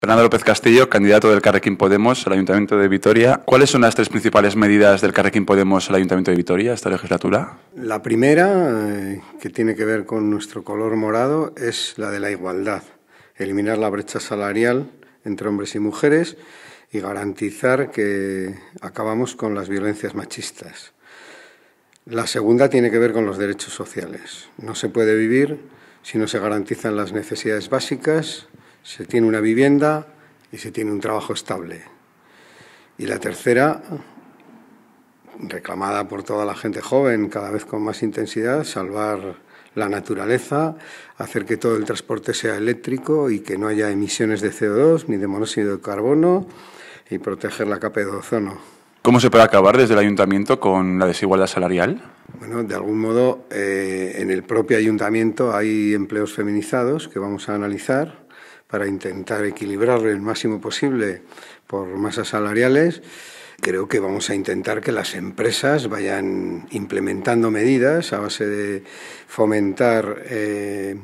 Fernando López Castillo, candidato del Carrequín Podemos al Ayuntamiento de Vitoria. ¿Cuáles son las tres principales medidas del Carrequín Podemos al Ayuntamiento de Vitoria esta legislatura? La primera, eh, que tiene que ver con nuestro color morado, es la de la igualdad. Eliminar la brecha salarial entre hombres y mujeres y garantizar que acabamos con las violencias machistas. La segunda tiene que ver con los derechos sociales. No se puede vivir si no se garantizan las necesidades básicas se tiene una vivienda y se tiene un trabajo estable. Y la tercera, reclamada por toda la gente joven cada vez con más intensidad, salvar la naturaleza, hacer que todo el transporte sea eléctrico y que no haya emisiones de CO2 ni de monóxido de carbono y proteger la capa de ozono. ¿Cómo se puede acabar desde el ayuntamiento con la desigualdad salarial? Bueno, de algún modo eh, en el propio ayuntamiento hay empleos feminizados que vamos a analizar para intentar equilibrar el máximo posible por masas salariales. Creo que vamos a intentar que las empresas vayan implementando medidas a base de fomentar eh,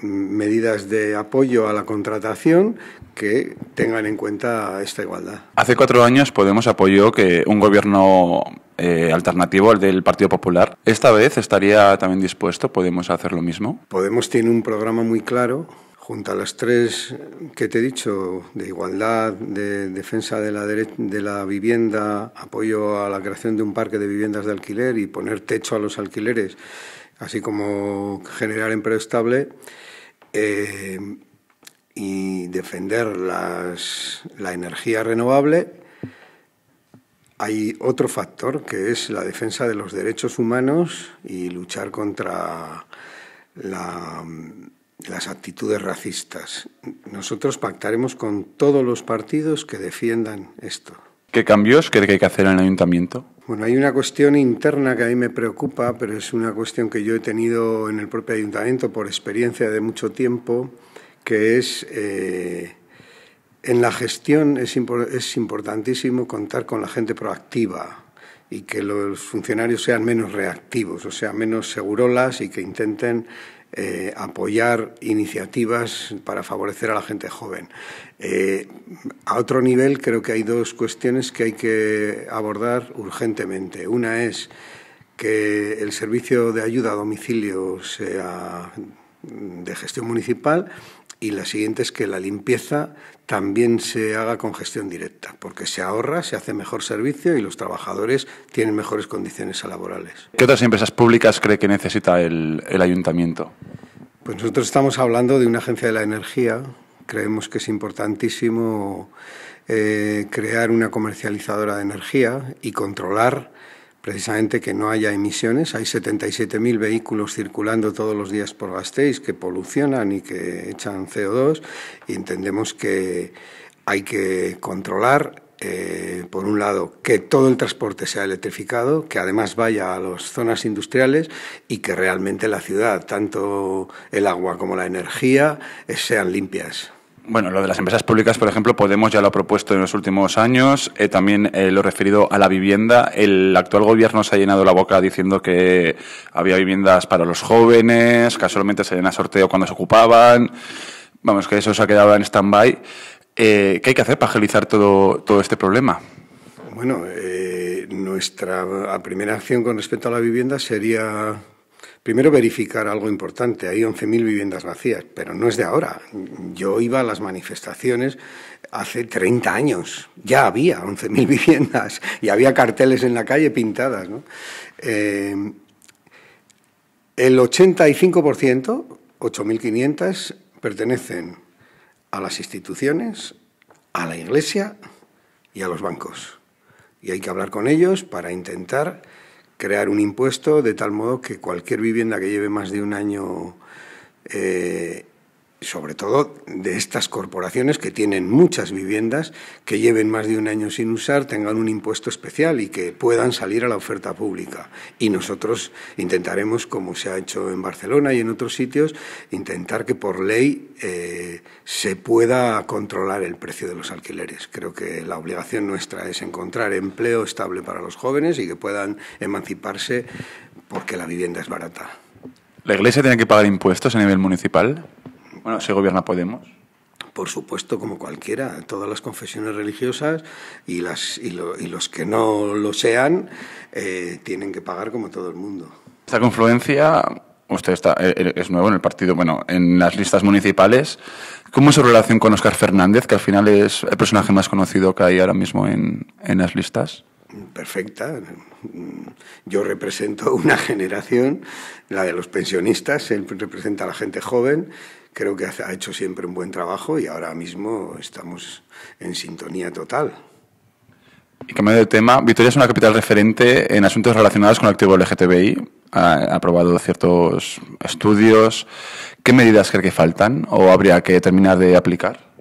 medidas de apoyo a la contratación que tengan en cuenta esta igualdad. Hace cuatro años Podemos apoyó que un gobierno eh, alternativo al del Partido Popular, esta vez estaría también dispuesto Podemos hacer lo mismo. Podemos tiene un programa muy claro junto a las tres que te he dicho, de igualdad, de defensa de la, de la vivienda, apoyo a la creación de un parque de viviendas de alquiler y poner techo a los alquileres, así como generar empleo estable eh, y defender la energía renovable, hay otro factor que es la defensa de los derechos humanos y luchar contra la las actitudes racistas. Nosotros pactaremos con todos los partidos que defiendan esto. ¿Qué cambios cree que hay que hacer en el ayuntamiento? Bueno, hay una cuestión interna que a mí me preocupa, pero es una cuestión que yo he tenido en el propio ayuntamiento por experiencia de mucho tiempo, que es eh, en la gestión es, es importantísimo contar con la gente proactiva y que los funcionarios sean menos reactivos, o sea, menos segurolas y que intenten eh, apoyar iniciativas para favorecer a la gente joven. Eh, a otro nivel, creo que hay dos cuestiones que hay que abordar urgentemente. Una es que el servicio de ayuda a domicilio sea Mm, de gestión municipal y la siguiente es que la limpieza también se haga con gestión directa, porque se ahorra, se hace mejor servicio y los trabajadores tienen mejores condiciones laborales. ¿Qué otras empresas públicas cree que necesita el, ayuntamiento? Pues nosotros estamos hablando de una agencia de la energía. Creemos que es importantísimo eh, crear una comercializadora de energía y controlar precisamente que no haya emisiones. Hay 77.000 vehículos circulando todos los días por Gasteiz que polucionan y que echan CO2 y entendemos que hay que controlar, eh, por un lado, que todo el transporte sea electrificado, que además vaya a las zonas industriales y que realmente la ciudad, tanto el agua como la energía, eh, sean limpias. Bueno, lo de las empresas públicas, por ejemplo, Podemos ya lo ha propuesto en los últimos años. Eh, también lo eh, lo referido a la vivienda. El actual gobierno se ha llenado la boca diciendo que había viviendas para los jóvenes, casualmente se llena sorteo cuando se ocupaban. Vamos, que eso se ha quedado en stand-by. Eh, ¿Qué hay que hacer para agilizar todo, todo este problema? Bueno, nuestra primera acción con respecto a la vivienda sería Primero verificar algo importante, hay 11.000 viviendas vacías, pero no es de ahora. Yo iba a las manifestaciones hace 30 años, ya había 11.000 viviendas y había carteles en la calle pintadas. Eh, el 85%, 8.500, pertenecen a las instituciones, a la iglesia y a los bancos. Y hay que hablar con ellos para intentar crear un impuesto de tal modo que cualquier vivienda que lleve más de un año eh, sobre todo de estas corporaciones que tienen muchas viviendas, que lleven más de un año sin usar, tengan un impuesto especial y que puedan salir a la oferta pública. Y nosotros intentaremos, como se ha hecho en Barcelona y en otros sitios, intentar que por ley eh, se pueda controlar el precio de los alquileres. Creo que la obligación nuestra es encontrar empleo estable para los jóvenes y que puedan emanciparse porque la vivienda es barata. ¿La iglesia tiene que pagar impuestos a nivel municipal? Bueno, ¿se gobierna Podemos? Por supuesto, como cualquiera, todas las confesiones religiosas y, los que no lo sean eh, tienen que pagar como todo el mundo. Esta confluencia, usted está, eh, eh, es nuevo en el partido, bueno, en las listas municipales. ¿Cómo es su relación con Oscar Fernández, que al final es el personaje más conocido que hay ahora mismo en, en las listas? perfecta. Yo represento una generación, la de los pensionistas, él representa a la gente joven. Creo que ha hecho siempre un buen trabajo y ahora mismo estamos en sintonía total. Y cambiando de tema, Vitoria es una capital referente en asuntos relacionados con el activo LGTBI. Ha aprobado ciertos estudios. ¿Qué medidas cree que faltan o habría que terminar de aplicar?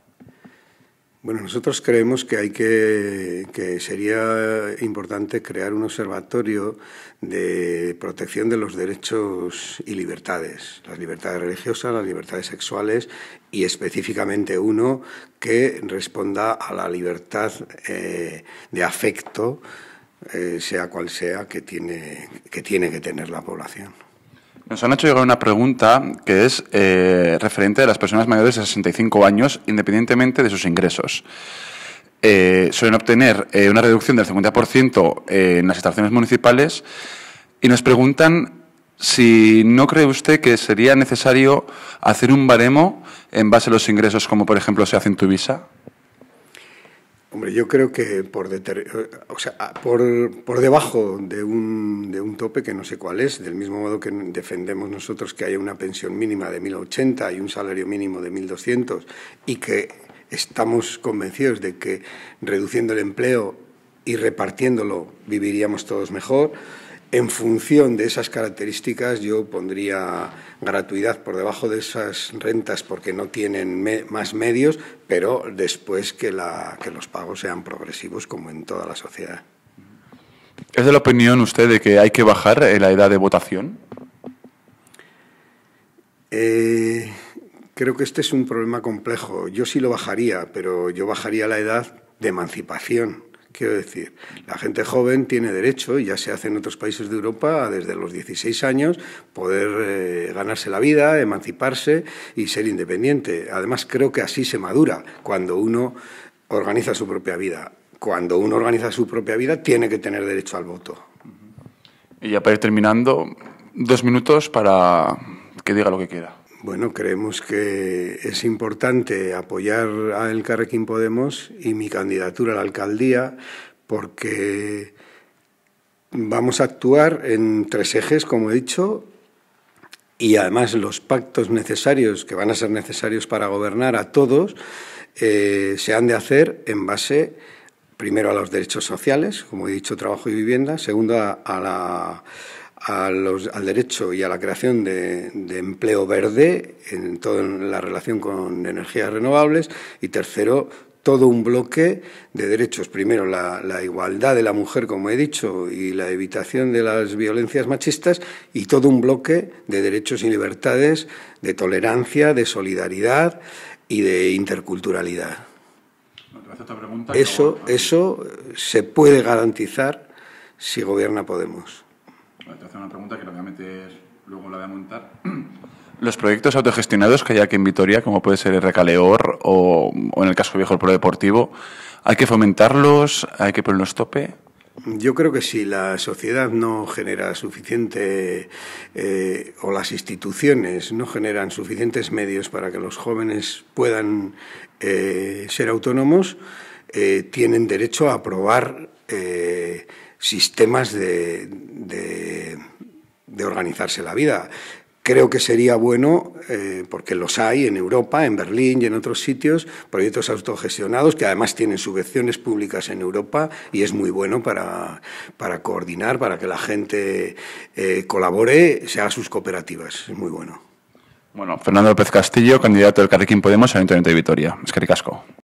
Bueno, nosotros creemos que hay que, que sería importante crear un observatorio de protección de los derechos y libertades, las libertades religiosas, las libertades sexuales y específicamente uno que responda a la libertad eh, de afecto, eh, sea cual sea, que tiene, que tiene que tener la población. Nos han hecho llegar una pregunta que es eh, referente a las personas mayores de 65 años, independientemente de sus ingresos. Eh, suelen obtener eh, una reducción del 50% en las instalaciones municipales y nos preguntan si no cree usted que sería necesario hacer un baremo en base a los ingresos, como por ejemplo se hace en visa. Hombre, yo creo que por, sea, por, debajo de un, de un, tope que no sé cuál es, del mismo modo que defendemos nosotros que haya una pensión mínima de 1.080 y un salario mínimo de 1.200 y que estamos convencidos de que reduciendo el empleo y repartiéndolo viviríamos todos mejor, en función de esas características, yo pondría gratuidad por debajo de esas rentas porque no tienen más medios, pero después que, los pagos sean progresivos como en toda la sociedad. ¿Es de la opinión usted de que hay que bajar la edad de votación? Eh, creo que este es un problema complejo. Yo sí lo bajaría, pero yo bajaría la edad de emancipación Quiero decir, la gente joven tiene derecho, y ya se hace en otros países de Europa, desde los 16 años poder eh, ganarse la vida, emanciparse y ser independiente. Además, creo que así se madura cuando uno organiza su propia vida. Cuando uno organiza su propia vida, tiene que tener derecho al voto. Y ya para ir terminando, dos minutos para que diga lo que quiera. Bueno, creemos que es importante apoyar a El Carrequín Podemos y mi candidatura a la alcaldía porque vamos a actuar en tres ejes, como he dicho, y además los pactos necesarios, que van a ser necesarios para gobernar a todos, eh, se han de hacer en base primero a los derechos sociales, como he dicho, trabajo y vivienda, segundo a la al derecho y a la creación de, empleo verde en toda la relación con energías renovables y tercero todo un bloque de derechos. Primero, la, la, igualdad de la mujer, como he dicho, y la evitación de las violencias machistas, y todo un bloque de derechos y libertades, de tolerancia, de solidaridad y de interculturalidad. Eso, eso se puede garantizar si gobierna Podemos te hacer una pregunta que luego la voy a montar. Los proyectos autogestionados que hay aquí en Vitoria, como puede ser el Recaleor o, en el caso viejo el Deportivo, ¿hay que fomentarlos? ¿Hay que ponerlos tope? Yo creo que si la sociedad no genera suficiente eh, o las instituciones no generan suficientes medios para que los jóvenes puedan eh, ser autónomos, eh, tienen derecho a aprobar sistemas de, de, organizarse la vida. Creo que sería bueno, eh, porque los hay en Europa, en Berlín y en otros sitios, proyectos autogestionados que además tienen subvenciones públicas en Europa y es muy bueno para, para coordinar, para que la gente eh, colabore, se haga sus cooperativas. Es muy bueno. Bueno, Fernando López Castillo, candidato del Carrequín Podemos Ayuntamiento de Vitoria. Es que